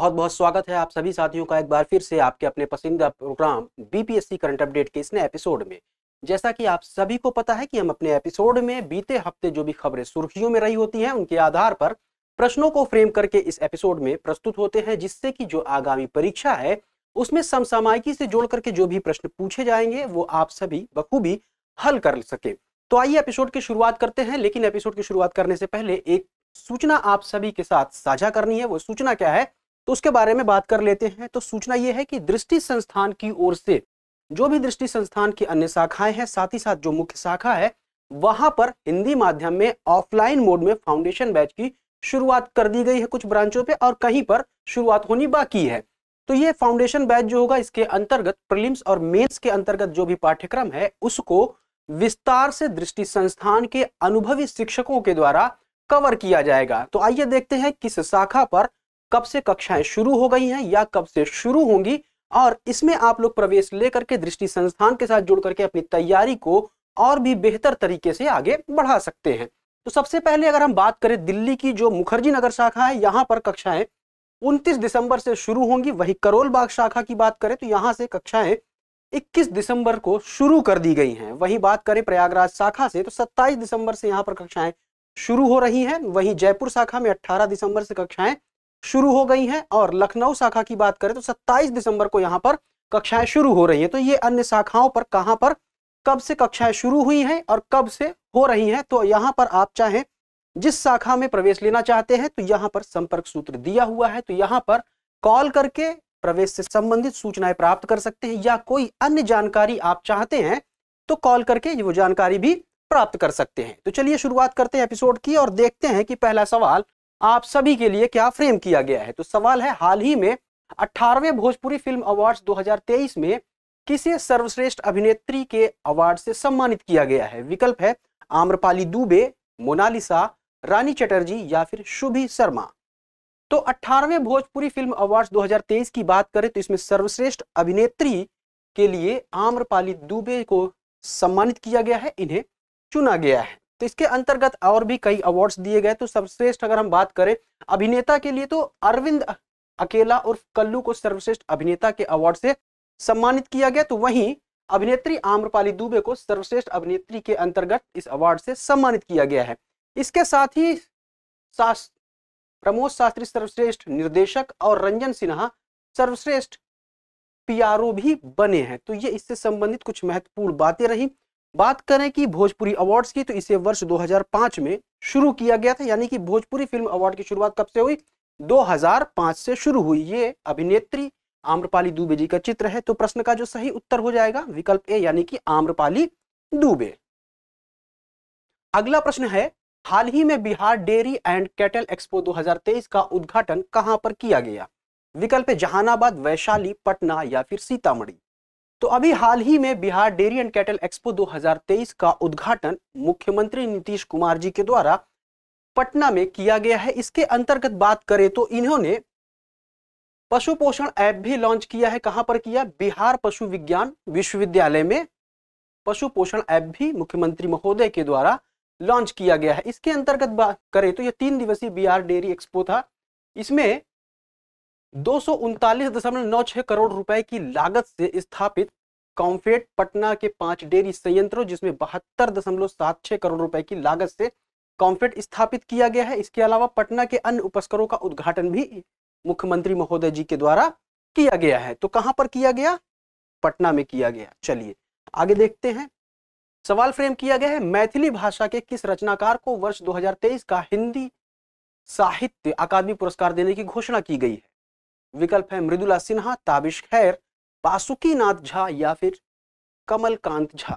बहुत बहुत स्वागत है आप सभी साथियों का एक बार फिर से आपके अपने पसंदीदा प्रोग्राम बीपीएससी करंट अपडेट के इस नए एपिसोड में जैसा कि आप सभी को पता है कि हम अपने एपिसोड में बीते हफ्ते जो भी खबरें सुर्खियों में रही होती हैं उनके आधार पर प्रश्नों को फ्रेम करके इस एपिसोड में प्रस्तुत होते हैं जिससे कि जो आगामी परीक्षा है उसमें समसामायिकी से जोड़ करके जो भी प्रश्न पूछे जाएंगे वो आप सभी बखूबी हल कर सके तो आइए एपिसोड की शुरुआत करते हैं लेकिन एपिसोड की शुरुआत करने से पहले एक सूचना आप सभी के साथ साझा करनी है वो सूचना क्या है तो उसके बारे में बात कर लेते हैं तो सूचना ये है कि दृष्टि संस्थान की ओर से जो भी दृष्टि संस्थान की अन्य शाखाएं हैं साथ ही साथ जो मुख्य शाखा है वहां पर हिंदी माध्यम में ऑफलाइन मोड में फाउंडेशन बैच की शुरुआत कर दी गई है कुछ ब्रांचों पे और कहीं पर शुरुआत होनी बाकी है तो ये फाउंडेशन बैच जो होगा इसके अंतर्गत प्रिलिम्स और मेन्स के अंतर्गत जो भी पाठ्यक्रम है उसको विस्तार से दृष्टि संस्थान के अनुभवी शिक्षकों के द्वारा कवर किया जाएगा तो आइए देखते हैं किस शाखा पर कब से कक्षाएं शुरू हो गई हैं या कब से शुरू होंगी और इसमें आप लोग प्रवेश लेकर के दृष्टि संस्थान के साथ जुड़ करके अपनी तैयारी को और भी बेहतर तरीके से आगे बढ़ा सकते हैं तो सबसे पहले अगर हम बात करें दिल्ली की जो मुखर्जी नगर शाखा है यहाँ पर कक्षाएं उनतीस दिसंबर से शुरू होंगी वही करोल बाग शाखा की बात करें तो यहाँ से कक्षाएं 21 दिसंबर को शुरू कर दी गई हैं वहीं बात करें प्रयागराज शाखा से तो 27 दिसंबर से यहाँ पर कक्षाएं शुरू हो रही हैं वहीं जयपुर शाखा में 18 दिसंबर से कक्षाएं शुरू हो गई हैं और लखनऊ शाखा की बात करें तो 27 दिसंबर को यहाँ पर कक्षाएं शुरू हो रही हैं तो ये अन्य शाखाओं पर कहाँ पर कब से कक्षाएं शुरू हुई हैं और कब से हो रही हैं तो यहाँ पर आप चाहें जिस शाखा में प्रवेश लेना चाहते हैं तो यहाँ पर संपर्क सूत्र दिया हुआ है तो यहाँ पर कॉल करके प्रवेश से संबंधित सूचनाएं प्राप्त कर सकते हैं या कोई अन्य जानकारी आप चाहते हैं तो कॉल करके वो जानकारी भी प्राप्त कर सकते हैं तो चलिए शुरुआत करते हैं एपिसोड की और देखते हैं कि पहला सवाल आप सभी के लिए क्या फ्रेम किया गया है तो सवाल है हाल ही में अठारहवें भोजपुरी फिल्म अवार्ड्स 2023 में किसे सर्वश्रेष्ठ अभिनेत्री के अवार्ड से सम्मानित किया गया है विकल्प है आम्रपाली दुबे मोनालिसा रानी चटर्जी या फिर शुभी शर्मा तो अठारहवें भोजपुरी फिल्म अवार्ड्स 2023 की बात करें तो इसमें सर्वश्रेष्ठ अभिनेत्री के लिए आम्रपाली दुबे को सम्मानित किया गया है इन्हें चुना गया है तो इसके अंतर्गत और भी कई अवार्ड्स दिए गए तो सर्वश्रेष्ठ अगर हम बात करें अभिनेता के लिए तो अरविंद अकेला और कल्लू को सर्वश्रेष्ठ अभिनेता के अवार्ड से सम्मानित किया गया तो वहीं अभिनेत्री आम्रपाली दुबे को सर्वश्रेष्ठ अभिनेत्री के अंतर्गत इस अवार्ड से सम्मानित किया गया है इसके साथ ही प्रमोद शास्त्री सर्वश्रेष्ठ निर्देशक और रंजन सिन्हा सर्वश्रेष्ठ पीआरओ भी बने हैं तो ये इससे संबंधित कुछ महत्वपूर्ण बातें रही बात करें कि भोजपुरी अवार्ड्स की तो इसे वर्ष 2005 में शुरू किया गया था यानी कि भोजपुरी फिल्म अवार्ड की शुरुआत कब से हुई 2005 से शुरू हुई ये अभिनेत्री आम्रपाली दुबे जी का चित्र है तो प्रश्न का जो सही उत्तर हो जाएगा विकल्प ए यानी कि आम्रपाली दुबे अगला प्रश्न है हाल ही में Bihar dairy and cattle expo 2023 का उद्घाटन कहां पर किया गया विकल्प जहानाबाद वैशाली पटना या फिर सीतामढ़ी तो अभी हाल ही में Bihar dairy and cattle expo 2023 का उद्घाटन मुख्यमंत्री नीतीश कुमार जी के द्वारा पटना में किया गया है इसके अंतर्गत बात करें तो इन्होंने पशु पोषण ऐप भी लॉन्च किया है कहां पर किया बिहार पशु विज्ञान विश्वविद्यालय में पशु पोषण ऐप भी मुख्यमंत्री महोदय के द्वारा लॉन्च किया गया है इसके अंतर्गत बात करें तो यह तीन दिवसीय बिहार डेयरी एक्सपो था इसमें दो करोड़ रुपए की लागत से स्थापित कॉम्फेट पटना के पांच डेयरी संयंत्रों जिसमें बहत्तर दशमलव सात छह करोड़ रुपए की लागत से कॉम्फेट स्थापित किया गया है इसके अलावा पटना के अन्य उपस्करों का उद्घाटन भी मुख्यमंत्री महोदय जी के द्वारा किया गया है तो कहां पर किया गया पटना में किया गया चलिए आगे देखते हैं सवाल फ्रेम किया गया है मैथिली भाषा के किस रचनाकार को वर्ष 2023 का हिंदी साहित्य अकादमी पुरस्कार देने की घोषणा की गई है विकल्प है मृदुला सिन्हा ताबिश खैर बासुकी नाथ झा या फिर कमलकांत झा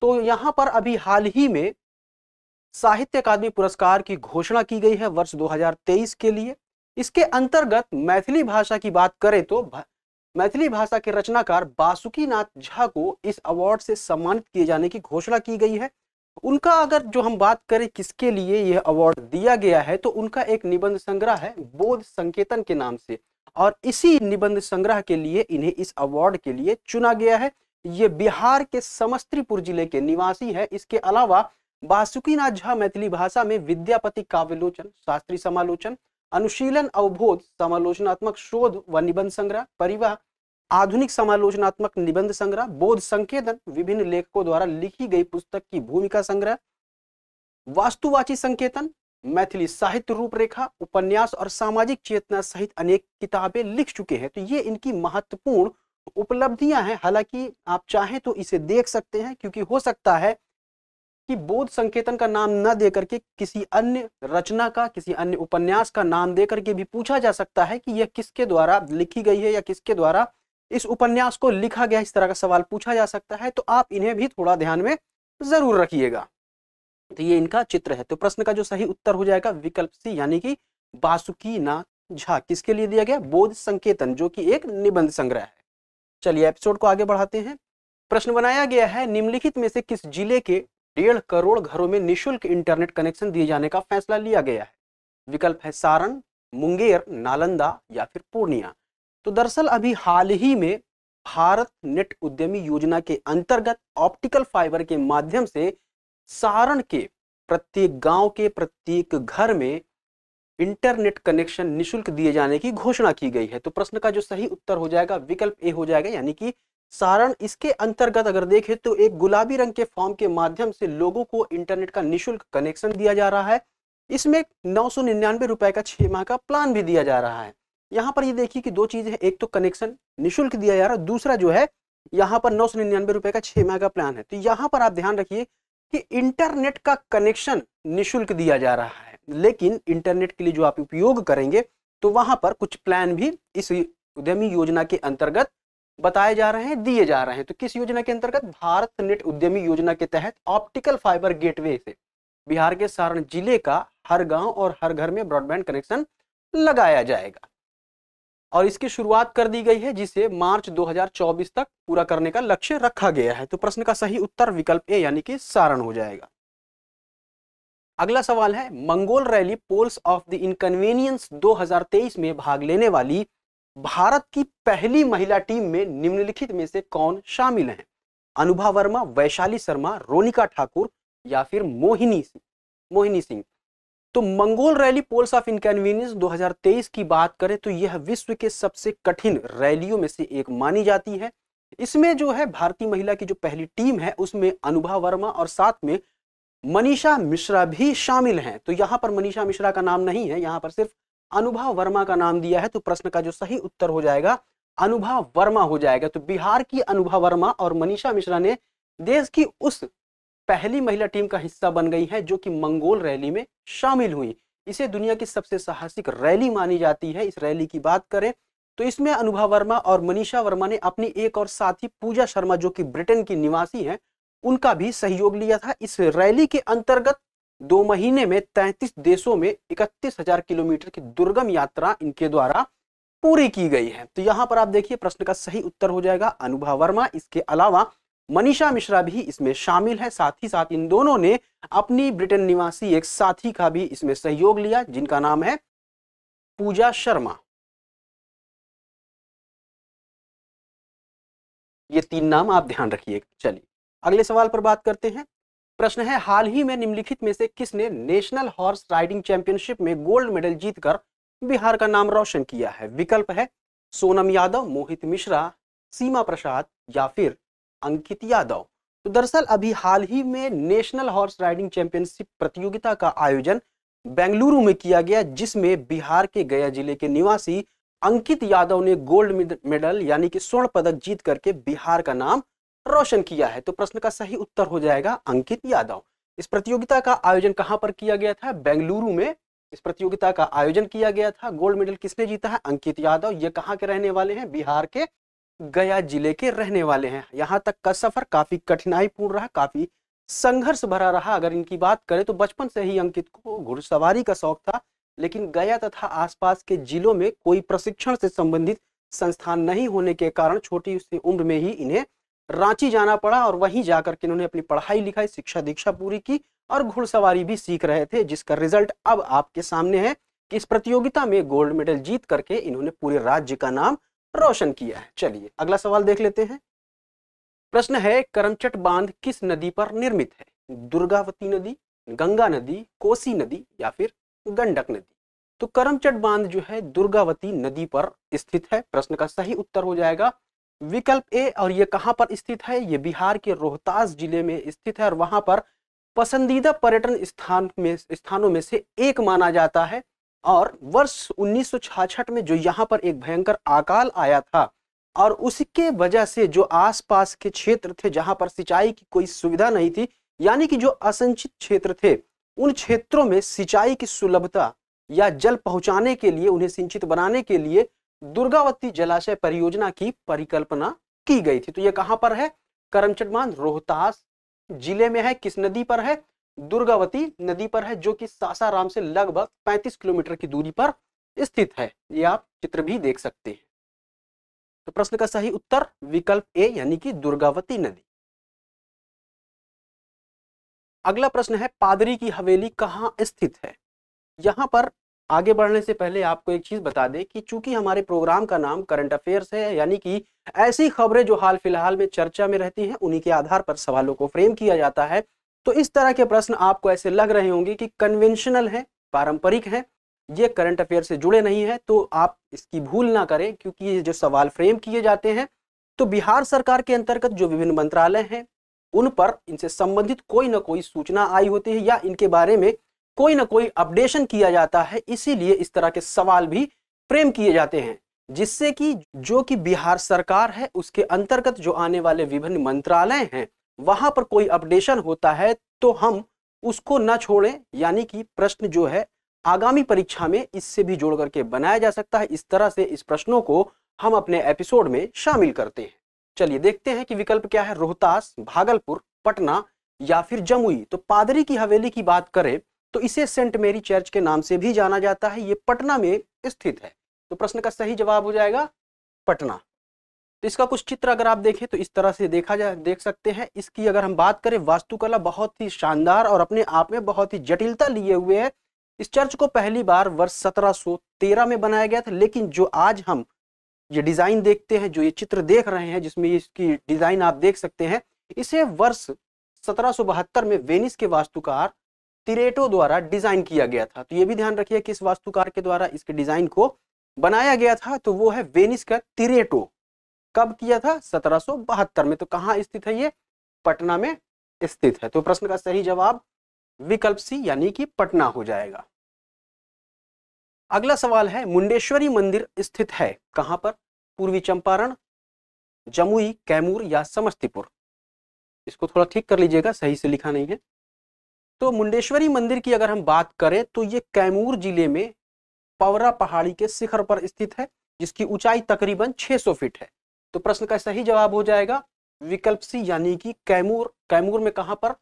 तो यहाँ पर अभी हाल ही में साहित्य अकादमी पुरस्कार की घोषणा की गई है वर्ष 2023 के लिए इसके अंतर्गत मैथिली भाषा की बात करें तो भा, मैथिली भाषा के रचनाकार बासुकी नाथ झा को इस अवार्ड से सम्मानित किए जाने की घोषणा की गई है उनका अगर जो हम बात करें किसके लिए यह अवार्ड दिया गया है तो उनका एक निबंध संग्रह है बोध संकेतन के नाम से और इसी निबंध संग्रह के लिए इन्हें इस अवार्ड के लिए चुना गया है ये बिहार के समस्तीपुर जिले के निवासी है इसके अलावा बासुकीनाथ झा मैथिली भाषा में विद्यापति काव्यलोचन शास्त्रीय समालोचन अनुशीलन अवबोध समालोचनात्मक शोध व निबंध संग्रह परिवह आधुनिक समालोचनात्मक निबंध संग्रह बोध संकेतन विभिन्न लेखकों द्वारा लिखी गई पुस्तक की भूमिका संग्रह वास्तुवाची संकेतन मैथिली साहित्य रूपरेखा उपन्यास और सामाजिक चेतना सहित अनेक किताबें लिख चुके हैं तो ये इनकी महत्वपूर्ण उपलब्धियां हैं हालांकि आप चाहें तो इसे देख सकते हैं क्योंकि हो सकता है कि बोध संकेतन का नाम न दे करके किसी अन्य रचना का किसी अन्य उपन्यास का नाम दे करके भी पूछा जा सकता है कि यह किसके द्वारा लिखी गई है या किसके द्वारा इस उपन्यास को लिखा गया इस तरह का सवाल पूछा जा सकता है तो आप इन्हें भी थोड़ा ध्यान में जरूर रखिएगा तो ये इनका चित्र है तो प्रश्न का जो सही उत्तर हो जाएगा विकल्प सी यानी कि बासुकी झा किसके लिए दिया गया बोध संकेतन जो कि एक निबंध संग्रह है चलिए एपिसोड को आगे बढ़ाते हैं प्रश्न बनाया गया है निम्नलिखित में से किस जिले के डेढ़ करोड़ घरों में निशुल्क इंटरनेट कनेक्शन दिए जाने का फैसला लिया गया है विकल्प है सारण मुंगेर नालंदा या फिर पूर्णिया तो दरअसल अभी हाल ही में भारत नेट उद्यमी योजना के अंतर्गत ऑप्टिकल फाइबर के माध्यम से सारण के प्रत्येक गांव के प्रत्येक घर में इंटरनेट कनेक्शन निशुल्क दिए जाने की घोषणा की गई है तो प्रश्न का जो सही उत्तर हो जाएगा विकल्प ए हो जाएगा यानी कि सारण इसके अंतर्गत अगर देखें तो एक गुलाबी रंग के फॉर्म के माध्यम से लोगों को इंटरनेट का निशुल्क कनेक्शन दिया जा रहा है इसमें नौ सौ निन्यानवे रुपए का छह माह का प्लान भी दिया जा रहा है यहाँ पर ये देखिए कि दो चीज़ है एक तो कनेक्शन निःशुल्क दिया जा रहा है दूसरा जो है यहाँ पर नौ सौ निन्यानवे रुपए का छह माह का प्लान है तो यहाँ पर आप ध्यान रखिए कि इंटरनेट का कनेक्शन निशुल्क दिया जा रहा है लेकिन इंटरनेट के लिए जो आप उपयोग करेंगे तो वहां पर कुछ प्लान भी इस उद्यमी योजना के अंतर्गत बताए जा रहे हैं दिए जा रहे हैं तो किस योजना के अंतर्गत भारत नेट उद्यमी योजना के तहत ऑप्टिकल फाइबर गेटवे से बिहार के सारण जिले का हर गांव और हर घर में ब्रॉडबैंड कनेक्शन लगाया जाएगा और इसकी शुरुआत कर दी गई है जिसे मार्च 2024 तक पूरा करने का लक्ष्य रखा गया है तो प्रश्न का सही उत्तर विकल्प ए यानी कि सारण हो जाएगा अगला सवाल है Mongol rally poles of the inconvenience 2023 में भाग लेने वाली भारत की पहली महिला टीम में निम्नलिखित में से कौन शामिल हैं अनुभा वर्मा वैशाली शर्मा रोनिका ठाकुर या फिर मोहिनी सिंह मोहिनी सिंह तो Mongol rally poles of inconvenience 2023 की बात करें तो यह विश्व के सबसे कठिन रैलियों में से एक मानी जाती है इसमें जो है भारतीय महिला की जो पहली टीम है उसमें अनुभा वर्मा और साथ में मनीषा मिश्रा भी शामिल हैं तो यहाँ पर मनीषा मिश्रा का नाम नहीं है यहाँ पर सिर्फ अनुभा वर्मा का नाम दिया है तो प्रश्न का जो सही उत्तर हो जाएगा अनुभा वर्मा हो जाएगा तो बिहार की अनुभा वर्मा और मनीषा मिश्रा ने देश की उस पहली महिला टीम का हिस्सा बन गई हैं जो कि मंगोल रैली में शामिल हुई इसे दुनिया की सबसे साहसिक रैली मानी जाती है इस रैली की बात करें तो इसमें अनुभा वर्मा और मनीषा वर्मा ने अपनी एक और साथी पूजा शर्मा जो कि ब्रिटेन की निवासी हैं उनका भी सहयोग लिया था इस रैली के अंतर्गत दो महीने में तैतीस देशों में इकतीस हजार किलोमीटर की दुर्गम यात्रा इनके द्वारा पूरी की गई है तो यहाँ पर आप देखिए प्रश्न का सही उत्तर हो जाएगा अनुभा वर्मा इसके अलावा मनीषा मिश्रा भी इसमें शामिल है साथ ही साथ इन दोनों ने अपनी ब्रिटेन निवासी एक साथी का भी इसमें सहयोग लिया जिनका नाम है पूजा शर्मा ये तीन नाम आप ध्यान रखिएगा चलिए अगले सवाल पर बात करते हैं प्रश्न है हाल ही में निम्नलिखित में से किसने नेशनल हॉर्स राइडिंग चैंपियनशिप में गोल्ड मेडल जीतकर बिहार का नाम रोशन किया है विकल्प है सोनम यादव मोहित मिश्रा सीमा प्रसाद या फिर अंकित यादव तो दरअसल अभी हाल ही में नेशनल हॉर्स राइडिंग चैंपियनशिप प्रतियोगिता का आयोजन बेंगलुरु में किया गया जिसमें बिहार के गया जिले के निवासी अंकित यादव ने गोल्ड मेडल यानी कि स्वर्ण पदक जीत करके बिहार का नाम रोशन किया है तो प्रश्न का सही उत्तर हो जाएगा अंकित यादव इस प्रतियोगिता का आयोजन कहां पर किया गया था बेंगलुरु में इस प्रतियोगिता का आयोजन किया गया था गोल्ड मेडल किसने जीता है अंकित यादव ये कहाँ के रहने वाले हैं बिहार के गया जिले के रहने वाले हैं यहाँ तक का सफर काफी कठिनाईपूर्ण रहा काफी संघर्ष भरा रहा अगर इनकी बात करें तो बचपन से ही अंकित को घुड़सवारी का शौक था लेकिन गया तथा आसपास के जिलों में कोई प्रशिक्षण से संबंधित संस्थान नहीं होने के कारण छोटी उम्र में ही इन्हें रांची जाना पड़ा और वहीं जाकर के इन्होंने अपनी पढ़ाई लिखाई शिक्षा दीक्षा पूरी की और घुड़सवारी भी सीख रहे थे जिसका रिजल्ट अब आपके सामने है कि इस प्रतियोगिता में गोल्ड मेडल जीत करके इन्होंने पूरे राज्य का नाम रोशन किया है चलिए अगला सवाल देख लेते हैं प्रश्न है करमचट बांध किस नदी पर निर्मित है दुर्गावती नदी गंगा नदी कोसी नदी या फिर गंडक नदी तो करमचट बांध जो है दुर्गावती नदी पर स्थित है प्रश्न का सही उत्तर हो जाएगा विकल्प ए और ये कहाँ पर स्थित है ये बिहार के रोहतास जिले में स्थित है और वहां पर पसंदीदा पर्यटन स्थान में स्थानों में से एक माना जाता है और वर्ष उन्नीस में जो यहाँ पर एक भयंकर अकाल आया था और उसके वजह से जो आसपास के क्षेत्र थे जहाँ पर सिंचाई की कोई सुविधा नहीं थी यानी कि जो असंचित क्षेत्र थे उन क्षेत्रों में सिंचाई की सुलभता या जल पहुंचाने के लिए उन्हें सिंचित बनाने के लिए दुर्गावती जलाशय परियोजना की परिकल्पना की गई थी तो ये कहाँ पर है करमचटमान रोहतास जिले में है किस नदी पर है दुर्गावती नदी पर है जो कि सासाराम से लगभग 35 किलोमीटर की दूरी पर स्थित है ये आप चित्र भी देख सकते हैं तो प्रश्न का सही उत्तर विकल्प ए यानी कि दुर्गावती नदी अगला प्रश्न है पादरी की हवेली कहाँ स्थित है यहाँ पर आगे बढ़ने से पहले आपको एक चीज बता दें कि चूंकि हमारे प्रोग्राम का नाम करंट अफेयर्स है यानी कि ऐसी खबरें जो हाल फिलहाल में चर्चा में रहती हैं उन्हीं के आधार पर सवालों को फ्रेम किया जाता है तो इस तरह के प्रश्न आपको ऐसे लग रहे होंगे कि कन्वेंशनल हैं पारंपरिक हैं ये करंट अफेयर से जुड़े नहीं हैं तो आप इसकी भूल ना करें क्योंकि ये जो सवाल फ्रेम किए जाते हैं तो बिहार सरकार के अंतर्गत जो विभिन्न मंत्रालय हैं उन पर इनसे संबंधित कोई ना कोई सूचना आई होती है या इनके बारे में कोई ना कोई अपडेशन किया जाता है इसीलिए इस तरह के सवाल भी फ्रेम किए जाते हैं जिससे कि जो कि बिहार सरकार है उसके अंतर्गत जो आने वाले विभिन्न मंत्रालय हैं वहां पर कोई अपडेशन होता है तो हम उसको न छोड़ें यानी कि प्रश्न जो है आगामी परीक्षा में इससे भी जोड़ करके बनाया जा सकता है इस तरह से इस प्रश्नों को हम अपने एपिसोड में शामिल करते हैं चलिए देखते हैं कि विकल्प क्या है रोहतास भागलपुर पटना या फिर जमुई तो पादरी की हवेली की बात करें तो इसे सेंट मेरी चर्च के नाम से भी जाना जाता है ये पटना में स्थित है तो प्रश्न का सही जवाब हो जाएगा पटना तो इसका कुछ चित्र अगर आप देखें तो इस तरह से देखा जा देख सकते हैं इसकी अगर हम बात करें वास्तुकला बहुत ही शानदार और अपने आप में बहुत ही जटिलता लिए हुए है इस चर्च को पहली बार वर्ष 1713 में बनाया गया था लेकिन जो आज हम ये डिज़ाइन देखते हैं जो ये चित्र देख रहे हैं जिसमें इसकी डिज़ाइन आप देख सकते हैं इसे वर्ष सत्रह में वेनिस के वास्तुकार तिरेटो द्वारा डिज़ाइन किया गया था तो ये भी ध्यान रखिए कि इस वास्तुकार के द्वारा इसके डिज़ाइन को बनाया गया था तो वो है वेनिस का तिरेटो कब किया था सत्रह में तो कहाँ स्थित है ये पटना में स्थित है तो प्रश्न का सही जवाब विकल्प सी यानी कि पटना हो जाएगा अगला सवाल है मुंडेश्वरी मंदिर स्थित है कहां पर पूर्वी चंपारण जमुई कैमूर या समस्तीपुर इसको थोड़ा ठीक कर लीजिएगा सही से लिखा नहीं है तो मुंडेश्वरी मंदिर की अगर हम बात करें तो ये कैमूर जिले में पवरा पहाड़ी के शिखर पर स्थित है जिसकी ऊंचाई तकरीबन 600 फीट है तो प्रश्न का सही जवाब हो जाएगा विकल्प सी यानी कि कैमूर कैमूर में कहां पर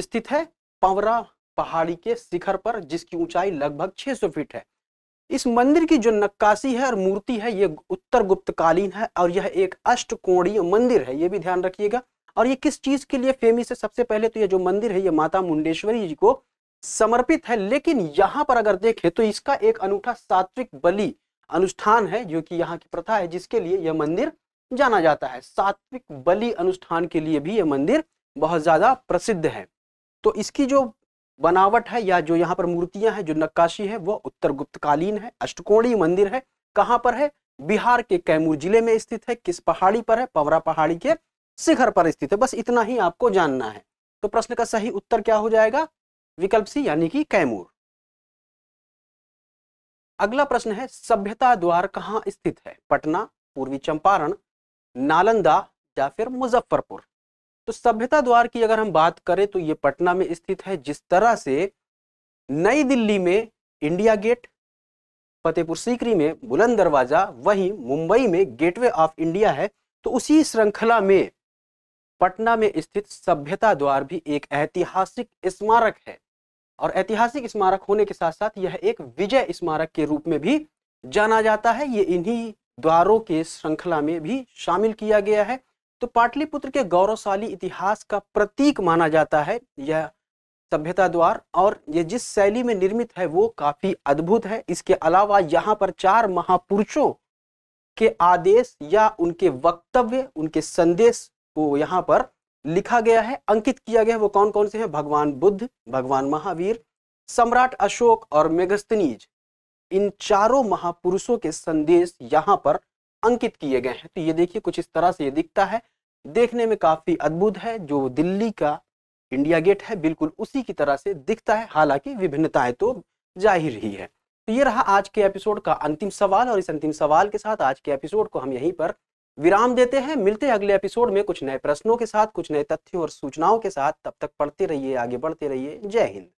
स्थित है पावरा पहाड़ी के शिखर पर जिसकी ऊंचाई लगभग 600 फीट है इस मंदिर की जो नक्काशी है और मूर्ति है ये उत्तर गुप्तकालीन है और यह एक अष्टकोणीय मंदिर है ये भी ध्यान रखिएगा और ये किस चीज के लिए फेमस है सबसे पहले तो ये जो मंदिर है ये माता मुंडेश्वरी जी को समर्पित है लेकिन यहाँ पर अगर देखें तो इसका एक अनूठा सात्विक बलि अनुष्ठान है जो कि यहाँ की प्रथा है जिसके लिए यह मंदिर जाना जाता है सात्विक बलि अनुष्ठान के लिए भी ये मंदिर बहुत ज़्यादा प्रसिद्ध है तो इसकी जो बनावट है या जो यहाँ पर मूर्तियाँ हैं जो नक्काशी है वह उत्तर गुप्तकालीन है अष्टकोणी मंदिर है कहाँ पर है बिहार के कैमूर जिले में स्थित है किस पहाड़ी पर है पवरा पहाड़ी के शिखर पर स्थित है बस इतना ही आपको जानना है तो प्रश्न का सही उत्तर क्या हो जाएगा विकल्प सी यानी कि कैमूर अगला प्रश्न है सभ्यता द्वार कहाँ स्थित है पटना पूर्वी चंपारण नालंदा या फिर मुजफ्फरपुर तो सभ्यता द्वार की अगर हम बात करें तो ये पटना में स्थित है जिस तरह से नई दिल्ली में इंडिया गेट फतेहपुर सीकरी में बुलंद दरवाजा वहीं मुंबई में गेटवे ऑफ इंडिया है तो उसी श्रृंखला में पटना में स्थित सभ्यता द्वार भी एक ऐतिहासिक स्मारक है और ऐतिहासिक स्मारक होने के साथ साथ यह एक विजय स्मारक के रूप में भी जाना जाता है ये इन्हीं द्वारों के श्रृंखला में भी शामिल किया गया है तो पाटलिपुत्र के गौरवशाली इतिहास का प्रतीक माना जाता है यह सभ्यता द्वार और ये जिस शैली में निर्मित है वो काफी अद्भुत है इसके अलावा यहाँ पर चार महापुरुषों के आदेश या उनके वक्तव्य उनके संदेश को यहाँ पर लिखा गया है अंकित किया गया है वो कौन कौन से हैं भगवान बुद्ध भगवान महावीर सम्राट अशोक और मेघस्तनीज इन चारों महापुरुषों के संदेश यहाँ पर अंकित किए गए हैं तो ये देखिए कुछ इस तरह से ये दिखता है देखने में काफी अद्भुत है जो दिल्ली का इंडिया गेट है बिल्कुल उसी की तरह से दिखता है हालांकि विभिन्नताएं तो जाहिर ही है तो ये रहा आज के एपिसोड का अंतिम सवाल और इस अंतिम सवाल के साथ आज के एपिसोड को हम यहीं पर विराम देते हैं मिलते हैं अगले एपिसोड में कुछ नए प्रश्नों के साथ कुछ नए तथ्यों और सूचनाओं के साथ तब तक पढ़ते रहिए आगे बढ़ते रहिए जय हिंद